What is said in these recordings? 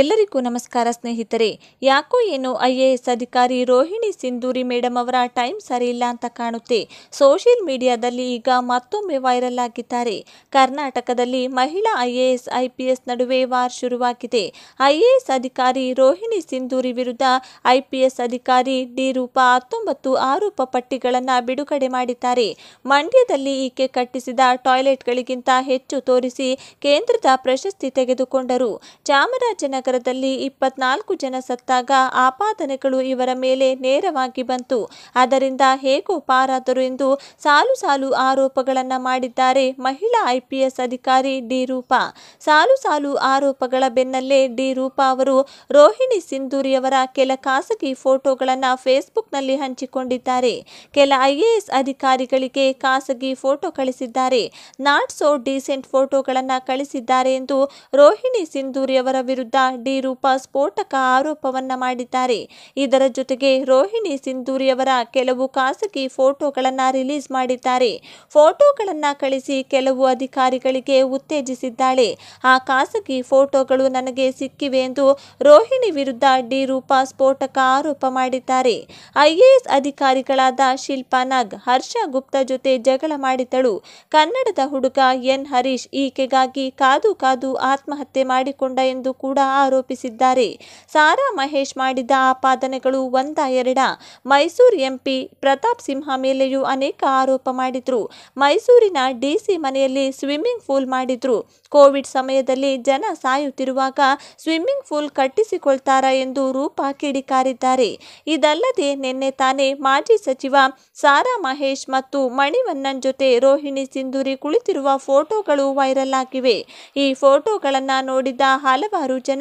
ಎಲ್ಲರಿಗೂ ನಮಸ್ಕಾರ ಸ್ನೇಹಿತರೆ ಯಾಕೋ ಏನೋ ಐ ಎ ಎಸ್ ಅಧಿಕಾರಿ ರೋಹಿಣಿ ಸಿಂಧೂರಿ ಮೇಡಮ್ ಅವರ ಟೈಮ್ ಸರಿ ಇಲ್ಲ ಅಂತ ಕಾಣುತ್ತೆ ಸೋಷಿಯಲ್ ಮೀಡಿಯಾದಲ್ಲಿ ಈಗ ಮತ್ತೊಮ್ಮೆ ವೈರಲ್ ಆಗಿದ್ದಾರೆ ಕರ್ನಾಟಕದಲ್ಲಿ ಮಹಿಳಾ I A S I P S ನಡುವೆ ವಾರ್ ಶುರುವಾಗಿದೆ ಐ ಎ ಎಸ್ ಅಧಿಕಾರಿ ರೋಹಿಣಿ ಸಿಂಧೂರಿ ವಿರುದ್ಧ ಐ ಪಿ ಎಸ್ ಅಧಿಕಾರಿ ಡಿ ರೂಪಾ ಹತ್ತೊಂಬತ್ತು ಆರೋಪ ಪಟ್ಟಿಗಳನ್ನು ಬಿಡುಗಡೆ ಮಾಡಿದ್ದಾರೆ ಮಂಡ್ಯದಲ್ಲಿ ಈಕೆ ಕಟ್ಟಿಸಿದ ಟಾಯ್ಲೆಟ್ಗಳಿಗಿಂತ ಹೆಚ್ಚು ತೋರಿಸಿ ಕೇಂದ್ರದ ಪ್ರಶಸ್ತಿ ತೆಗೆದುಕೊಂಡರು ಚಾಮರಾಜನ ನಗರದಲ್ಲಿ ಇಪ್ಪತ್ನಾಲ್ಕು ಜನ ಸತ್ತಾಗ ಆಪಾದನೆಗಳು ಇವರ ಮೇಲೆ ನೇರವಾಗಿ ಬಂತು ಅದರಿಂದ ಹೇಗೂ ಪಾರಾದರು ಎಂದು ಸಾಲು ಸಾಲು ಆರೋಪಗಳನ್ನು ಮಾಡಿದ್ದಾರೆ ಮಹಿಳಾ ಐಪಿಎಸ್ ಅಧಿಕಾರಿ ಡಿ ರೂಪಾ ಸಾಲು ಸಾಲು ಆರೋಪಗಳ ಬೆನ್ನಲ್ಲೇ ಡಿ ರೂಪಾ ಅವರು ರೋಹಿಣಿ ಸಿಂಧೂರಿಯವರ ಕೆಲ ಖಾಸಗಿ ಫೋಟೋಗಳನ್ನು ಫೇಸ್ಬುಕ್ನಲ್ಲಿ ಹಂಚಿಕೊಂಡಿದ್ದಾರೆ ಕೆಲ ಐಎಎಸ್ ಅಧಿಕಾರಿಗಳಿಗೆ ಖಾಸಗಿ ಫೋಟೋ ಕಳಿಸಿದ್ದಾರೆ ನಾಟ್ ಸೋ ಡಿಸೆಂಟ್ ಫೋಟೋಗಳನ್ನು ಕಳಿಸಿದ್ದಾರೆ ಎಂದು ರೋಹಿಣಿ ಸಿಂಧೂರಿಯವರ ವಿರುದ್ಧ ಡಿ ರೂಪಾ ಸ್ಫೋಟಕ ಆರೋಪವನ್ನ ಮಾಡಿದ್ದಾರೆ ಇದರ ಜೊತೆಗೆ ರೋಹಿಣಿ ಸಿಂಧೂರಿಯವರ ಕೆಲವು ಖಾಸಗಿ ಫೋಟೋಗಳನ್ನು ರಿಲೀಸ್ ಮಾಡಿದ್ದಾರೆ ಫೋಟೋಗಳನ್ನು ಕಳಿಸಿ ಕೆಲವು ಅಧಿಕಾರಿಗಳಿಗೆ ಉತ್ತೇಜಿಸಿದ್ದಾಳೆ ಆ ಖಾಸಗಿ ಫೋಟೋಗಳು ನನಗೆ ಸಿಕ್ಕಿವೆ ಎಂದು ರೋಹಿಣಿ ವಿರುದ್ಧ ಡಿ ರೂಪಾ ಸ್ಫೋಟಕ ಆರೋಪ ಮಾಡಿದ್ದಾರೆ ಐಎಎಸ್ ಅಧಿಕಾರಿಗಳಾದ ಶಿಲ್ಪಾ ನಾಗ್ ಹರ್ಷ ಗುಪ್ತಾ ಜೊತೆ ಜಗಳ ಮಾಡಿದ್ದಳು ಕನ್ನಡದ ಹುಡುಗ ಎನ್ ಹರೀಶ್ ಈಕೆಗಾಗಿ ಕಾದು ಕಾದು ಆತ್ಮಹತ್ಯೆ ಮಾಡಿಕೊಂಡ ಎಂದು ಕೂಡ ಆರೋಪಿಸಿದ್ದಾರೆ ಸಾರಾ ಮಹೇಶ್ ಮಾಡಿದ ಆಪಾದನೆಗಳು ಒಂದ ಎರಡ ಮೈಸೂರು ಎಂಪಿ ಪ್ರತಾಪ್ ಸಿಂಹ ಮೇಲೆಯೂ ಅನೇಕ ಆರೋಪ ಮಾಡಿದ್ರು ಮೈಸೂರಿನ ಡಿಸಿ ಮನೆಯಲ್ಲಿ ಸ್ವಿಮ್ಮಿಂಗ್ ಪೂಲ್ ಮಾಡಿದ್ರು ಕೋವಿಡ್ ಸಮಯದಲ್ಲಿ ಜನ ಸಾಯುತ್ತಿರುವಾಗ ಸ್ವಿಮ್ಮಿಂಗ್ ಪೂಲ್ ಕಟ್ಟಿಸಿಕೊಳ್ತಾರಾ ಎಂದು ರೂಪಾ ಕಿಡಿಕಾರಿದ್ದಾರೆ ಇದಲ್ಲದೆ ನಿನ್ನೆ ತಾನೇ ಮಾಜಿ ಸಚಿವ ಸಾರಾ ಮಹೇಶ್ ಮತ್ತು ಮಣಿವನ್ನನ್ ಜೊತೆ ರೋಹಿಣಿ ಸಿಂಧೂರಿ ಕುಳಿತಿರುವ ಫೋಟೋಗಳು ವೈರಲ್ ಆಗಿವೆ ಈ ಫೋಟೋಗಳನ್ನು ನೋಡಿದ ಹಲವಾರು ಜನ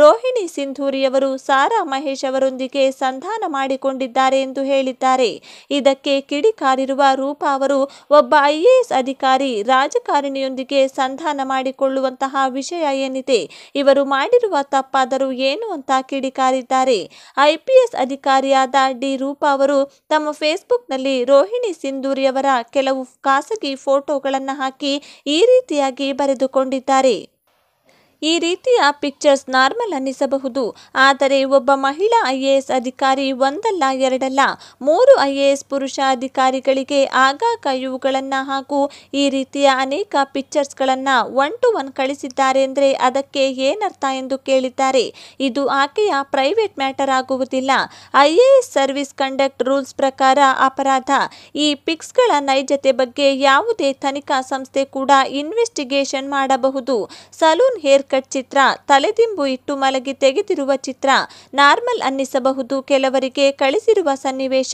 ರೋಹಿಣಿ ಸಿಂಧೂರಿಯವರು ಸಾರಾ ಮಹೇಶ್ ಅವರೊಂದಿಗೆ ಸಂಧಾನ ಮಾಡಿಕೊಂಡಿದ್ದಾರೆ ಎಂದು ಹೇಳಿದ್ದಾರೆ ಇದಕ್ಕೆ ಕಿಡಿಕಾರಿರುವ ರೂಪಾ ಅವರು ಒಬ್ಬ ಐಎಎಸ್ ಅಧಿಕಾರಿ ರಾಜಕಾರಣಿಯೊಂದಿಗೆ ಸಂಧಾನ ಮಾಡಿಕೊಳ್ಳುವಂತಹ ವಿಷಯ ಏನಿದೆ ಇವರು ಮಾಡಿರುವ ತಪ್ಪಾದರೂ ಏನು ಅಂತ ಕಿಡಿಕಾರಿದ್ದಾರೆ ಐಪಿಎಸ್ ಅಧಿಕಾರಿಯಾದ ಡಿ ರೂಪಾ ಅವರು ತಮ್ಮ ಫೇಸ್ಬುಕ್ನಲ್ಲಿ ರೋಹಿಣಿ ಸಿಂಧೂರಿಯವರ ಕೆಲವು ಖಾಸಗಿ ಫೋಟೋಗಳನ್ನು ಹಾಕಿ ಈ ರೀತಿಯಾಗಿ ಬರೆದುಕೊಂಡಿದ್ದಾರೆ ಈ ರೀತಿಯ ಪಿಕ್ಚರ್ಸ್ ನಾರ್ಮಲ್ ಅನ್ನಿಸಬಹುದು ಆದರೆ ಒಬ್ಬ ಮಹಿಳಾ ಐಎಎಸ್ ಅಧಿಕಾರಿ ಒಂದಲ್ಲ ಎರಡಲ್ಲ ಮೂರು ಐಎಎಸ್ ಪುರುಷ ಅಧಿಕಾರಿಗಳಿಗೆ ಆಗಾಗ ಇವುಗಳನ್ನು ಹಾಗೂ ಈ ರೀತಿಯ ಅನೇಕ ಪಿಕ್ಚರ್ಸ್ಗಳನ್ನು ಒನ್ ಟು ಒನ್ ಕಳಿಸಿದ್ದಾರೆ ಅಂದರೆ ಅದಕ್ಕೆ ಏನರ್ಥ ಎಂದು ಕೇಳಿದ್ದಾರೆ ಇದು ಆಕೆಯ ಪ್ರೈವೇಟ್ ಮ್ಯಾಟರ್ ಆಗುವುದಿಲ್ಲ ಐಎಎಸ್ ಸರ್ವಿಸ್ ಕಂಡಕ್ಟ್ ರೂಲ್ಸ್ ಪ್ರಕಾರ ಅಪರಾಧ ಈ ಪಿಕ್ಸ್ಗಳ ನೈಜತೆ ಬಗ್ಗೆ ಯಾವುದೇ ತನಿಖಾ ಸಂಸ್ಥೆ ಕೂಡ ಇನ್ವೆಸ್ಟಿಗೇಷನ್ ಮಾಡಬಹುದು ಸಲೂನ್ ಹೇರ್ ಕಟ್ ಚಿತ್ರ ತಲೆದಿಂಬು ಇಟ್ಟು ಮಲಗಿ ತೆಗೆದಿರುವ ಚಿತ್ರ ನಾರ್ಮಲ್ ಅನ್ನಿಸಬಹುದು ಕೆಲವರಿಗೆ ಕಳಿಸಿರುವ ಸನ್ನಿವೇಶ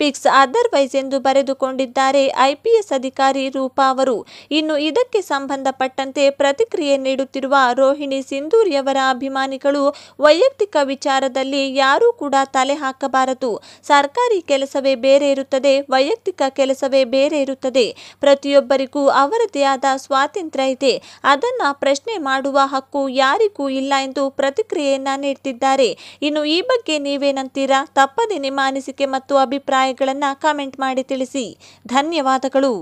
ಪಿಕ್ಸ್ ಅದರ್ವೈಸ್ ಎಂದು ಬರೆದುಕೊಂಡಿದ್ದಾರೆ ಐಪಿಎಸ್ ಅಧಿಕಾರಿ ರೂಪಾ ಅವರು ಇನ್ನು ಇದಕ್ಕೆ ಸಂಬಂಧಪಟ್ಟಂತೆ ಪ್ರತಿಕ್ರಿಯೆ ನೀಡುತ್ತಿರುವ ರೋಹಿಣಿ ಸಿಂಧೂರಿಯವರ ಅಭಿಮಾನಿಗಳು ವೈಯಕ್ತಿಕ ವಿಚಾರದಲ್ಲಿ ಯಾರೂ ಕೂಡ ತಲೆ ಹಾಕಬಾರದು ಸರ್ಕಾರಿ ಕೆಲಸವೇ ಬೇರೆ ಇರುತ್ತದೆ ವೈಯಕ್ತಿಕ ಕೆಲಸವೇ ಬೇರೆ ಇರುತ್ತದೆ ಪ್ರತಿಯೊಬ್ಬರಿಗೂ ಅವರದೇ ಆದ ಸ್ವಾತಂತ್ರ್ಯ ಇದೆ ಅದನ್ನು ಪ್ರಶ್ನೆ ಮಾಡುವ ಹಕ್ಕು ಯಾರಿಗೂ ಇಲ್ಲ ಎಂದು ಪ್ರತಿಕ್ರಿಯೆಯನ್ನ ನೀಡುತ್ತಿದ್ದಾರೆ ಇನ್ನು ಈ ಬಗ್ಗೆ ನೀವೇನಂತೀರಾ ತಪ್ಪದೆ ನಿಮ್ಮ ಅನಿಸಿಕೆ ಮತ್ತು ಅಭಿಪ್ರಾಯಗಳನ್ನು ಕಮೆಂಟ್ ಮಾಡಿ ತಿಳಿಸಿ ಧನ್ಯವಾದಗಳು